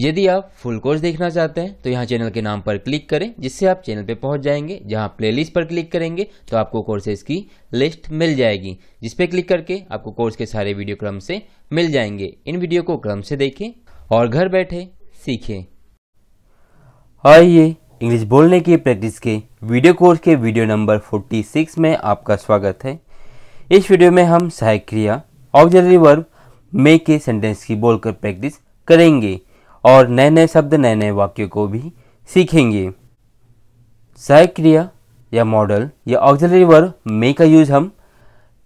यदि आप full course देखना चाहते हैं तो यहाँ चैनल के नाम पर क्लिक करें जिससे आप चैनल पे पहुँच जाएंगे जहाँ प्लेलिस्ट पर क्लिक करेंगे तो आपको कोर्सेज की लिस्ट मिल जाएगी जिस पे क्लिक करके आपको कोर्स के सारे वीडियो क्रम से मिल जाएंगे इन वीडियो को क्रम से देखें और घर बैठे सीखें आइए इंग्लिश बोलने की प्रैक्टिस के वीडियो कोर्स के वीडियो नंबर फोर्टी में आपका स्वागत है इस वीडियो में हम सहायक क्रिया ऑक्जरी वर्ब मे के सेंटेंस की बोलकर प्रैक्टिस करेंगे और नए नए शब्द नए नए वाक्यों को भी सीखेंगे सहायक क्रिया या मॉडल या ऑक्सिलरी वर्ब मे का यूज हम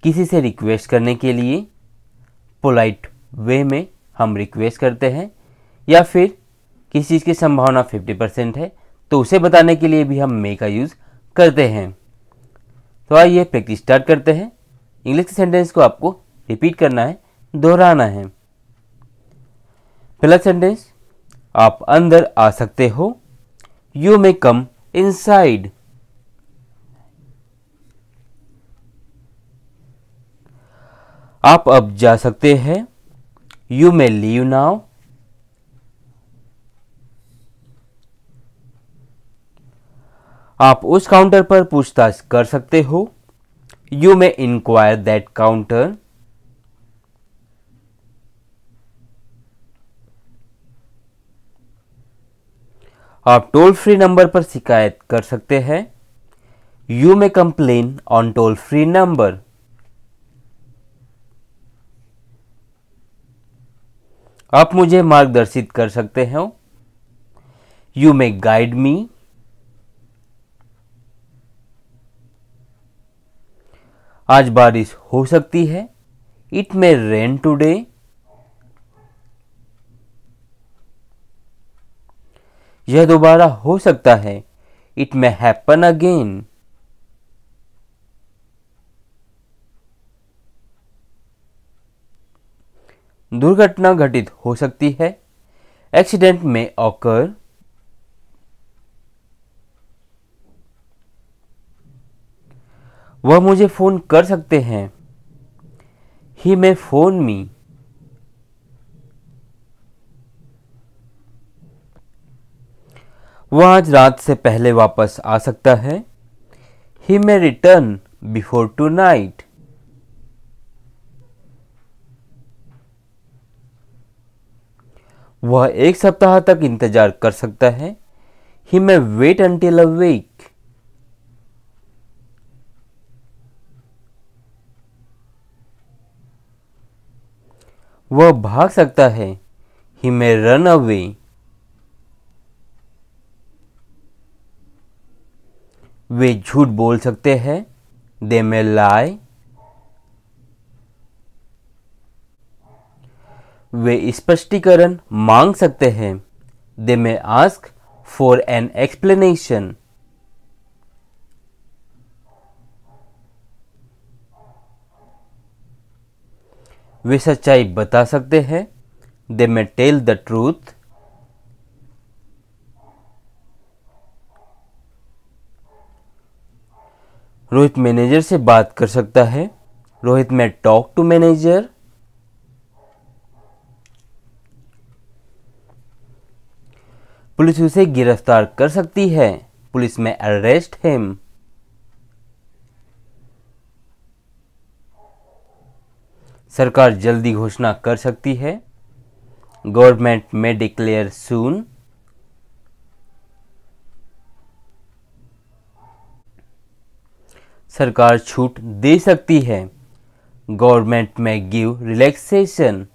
किसी से रिक्वेस्ट करने के लिए पोलाइट वे में हम रिक्वेस्ट करते हैं या फिर किसी चीज़ की संभावना 50 परसेंट है तो उसे बताने के लिए भी हम मे का यूज़ करते हैं तो आइए प्रैक्टिस स्टार्ट करते हैं इंग्लिश के सेंटेंस को आपको रिपीट करना है दोहराना है पहला सेंटेंस आप अंदर आ सकते हो यू मे कम इनसाइड आप अब जा सकते हैं यू मे लीव नाउ आप उस काउंटर पर पूछताछ कर सकते हो you may enquire that counter आप टोल फ्री नंबर पर शिकायत कर सकते हैं you may complain on toll free number आप मुझे मार्गदर्शित कर सकते हो यू मे गाइड मी आज बारिश हो सकती है इट मे रेन टूडे यह दोबारा हो सकता है इट मे हैपन अगेन दुर्घटना घटित हो सकती है एक्सीडेंट में ऑकर वह मुझे फोन कर सकते हैं ही मे फोन मी वह आज रात से पहले वापस आ सकता है he may return before tonight वह एक सप्ताह तक इंतजार कर सकता है he may wait until a week वह भाग सकता है ही मे रन अवे वे झूठ बोल सकते हैं दे मे लाई वे स्पष्टीकरण मांग सकते हैं they may ask for an explanation वे सच्चाई बता सकते हैं they may tell the truth Rohit manager से बात कर सकता है रोहित मैं टॉक टू मैनेजर पुलिस उसे गिरफ्तार कर सकती है पुलिस में अरेस्ट हिम सरकार जल्दी घोषणा कर सकती है गवर्नमेंट में डिक्लेयर सून सरकार छूट दे सकती है गवर्नमेंट में गिव रिलैक्सेशन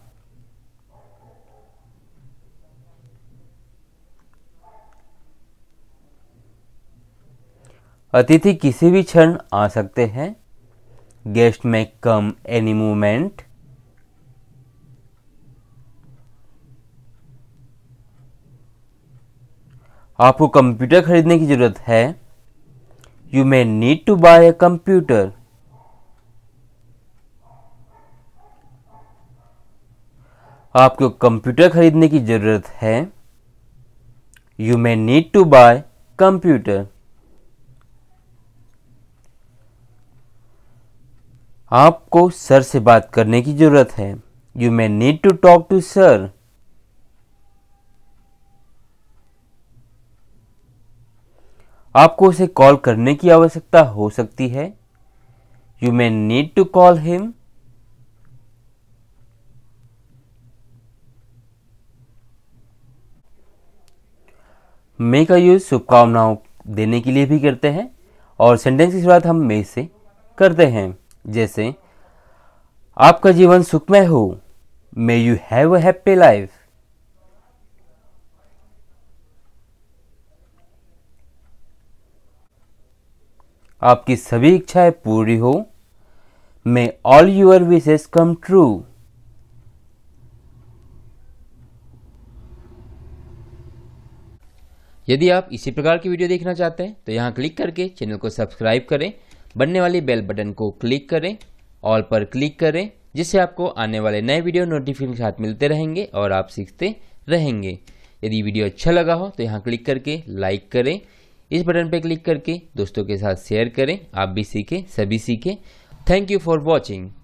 अतिथि किसी भी क्षण आ सकते हैं guest may come any movement आपको कंप्यूटर खरीदने की ज़रूरत है you may need to buy a computer. आपको कंप्यूटर खरीदने की ज़रूरत है you may need to buy computer आपको सर से बात करने की ज़रूरत है you may need to talk to sir आपको उसे कॉल करने की आवश्यकता हो सकती है you may need to call him may का यूज शुभकामनाओं देने के लिए भी करते हैं और सेंटेंस की शुरुआत हम मे से करते हैं जैसे आपका जीवन सुखमय हो may you have a happy life आपकी सभी इच्छाएं पूरी हो may all your wishes come true यदि आप इसी प्रकार की वीडियो देखना चाहते हैं तो यहाँ क्लिक करके चैनल को सब्सक्राइब करें बनने वाली बेल बटन को क्लिक करें ऑल पर क्लिक करें जिससे आपको आने वाले नए वीडियो नोटिफिकेशन के साथ मिलते रहेंगे और आप सीखते रहेंगे यदि वीडियो अच्छा लगा हो तो यहाँ क्लिक करके लाइक करें इस बटन पर क्लिक करके दोस्तों के साथ शेयर करें आप भी सीखें सभी सीखें थैंक यू फॉर वॉचिंग